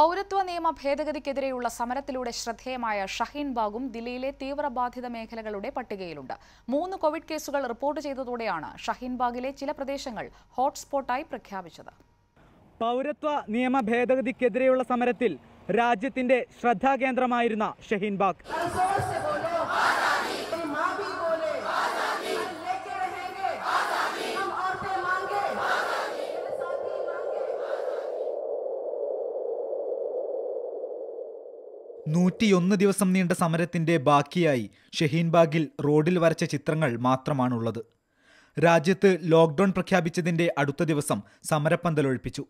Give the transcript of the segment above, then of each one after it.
പൗരത്വ നിയമ ഭേദഗതിക്കെതിരെയുള്ള സമരത്തിലൂടെ ശ്രദ്ധേയമായ ഷഹീൻ ബാഗും ദില്ലിയിലെ തീവ്രബാധിത മേഖലകളുടെ പട്ടികയിലുണ്ട് മൂന്ന് കോവിഡ് കേസുകൾ റിപ്പോർട്ട് ചെയ്തതോടെയാണ് ഷഹീൻ ബാഗിലെ ചില പ്രദേശങ്ങൾ ഹോട്ട്സ്പോട്ടായി പ്രഖ്യാപിച്ചത് പൗരത്വ നിയമ ഭേദഗതിക്കെതിരെയുള്ള സമരത്തിൽ രാജ്യത്തിന്റെ ശ്രദ്ധാകേന്ദ്രമായിരുന്ന ഷഹീൻ ബാഗ് നൂറ്റിയൊന്ന് ദിവസം നീണ്ട സമരത്തിന്റെ ബാക്കിയായി ഷഹീൻബാഗിൽ റോഡിൽ വരച്ച ചിത്രങ്ങൾ മാത്രമാണുള്ളത് രാജ്യത്ത് ലോക്ക്ഡൌൺ പ്രഖ്യാപിച്ചതിന്റെ അടുത്ത ദിവസം സമരപ്പന്തലൊഴിപ്പിച്ചു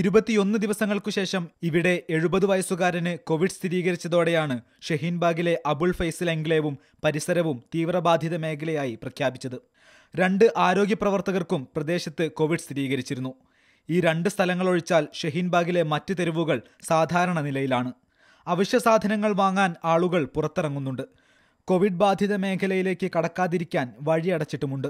ഇരുപത്തിയൊന്ന് ദിവസങ്ങൾക്കു ശേഷം ഇവിടെ എഴുപത് വയസ്സുകാരന് കോവിഡ് സ്ഥിരീകരിച്ചതോടെയാണ് ഷഹീൻബാഗിലെ അബുൾ ഫൈസൽ എൻക്ലേവും പരിസരവും തീവ്രബാധിത മേഖലയായി പ്രഖ്യാപിച്ചത് രണ്ട് ആരോഗ്യ പ്രവർത്തകർക്കും പ്രദേശത്ത് കോവിഡ് സ്ഥിരീകരിച്ചിരുന്നു ഈ രണ്ട് സ്ഥലങ്ങളൊഴിച്ചാൽ ഷഹീൻബാഗിലെ മറ്റ് തെരുവുകൾ സാധാരണ നിലയിലാണ് അവശ്യ സാധനങ്ങൾ വാങ്ങാൻ ആളുകൾ പുറത്തിറങ്ങുന്നുണ്ട് കോവിഡ് ബാധിത മേഖലയിലേക്ക് കടക്കാതിരിക്കാൻ വഴിയടച്ചിട്ടുമുണ്ട്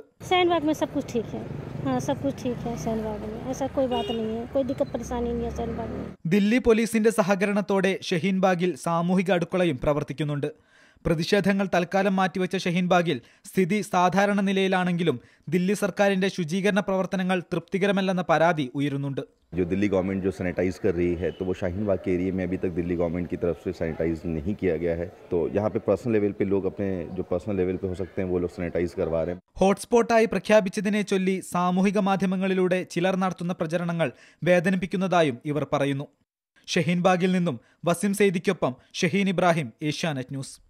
ദില്ലി പോലീസിന്റെ സഹകരണത്തോടെ ഷഹീൻബാഗിൽ സാമൂഹിക അടുക്കളയും പ്രവർത്തിക്കുന്നുണ്ട് പ്രതിഷേധങ്ങൾ തൽക്കാലം മാറ്റിവെച്ച ഷഹീൻബാഗിൽ സ്ഥിതി സാധാരണ നിലയിലാണെങ്കിലും ദില്ലി സർക്കാരിന്റെ ശുചീകരണ പ്രവർത്തനങ്ങൾ തൃപ്തികരമല്ലെന്ന പരാതി ഉയരുന്നുണ്ട് जो दिल्ली गवर्नमेंट जो सैनिटाइज़ कर रही है तो वो शाहीन बाग के एरिए में अभी तक दिल्ली गवर्नमेंट की तरफ से सैनिटाइज़ नहीं किया गया है तो यहाँ पे पर्सनल लेवल पे लोग अपने जो पर्सनल लेवल पे हो सकते हैं वो लोग सैनिटाइज़ करवा रहे हैं ഹോട്ട്സ്പോട്ടായി आई प्रख्यापी സാമൂഹിക सामूहिक मध्यम നടത്തുന്ന प्रचरण വേദനിപ്പിക്കുന്നതായും ഇവർ പറയുന്നു ഷഹീൻ ബാഗിൽ നിന്നും വസിം സെയ്ദിക്കൊപ്പം ഷഹീൻ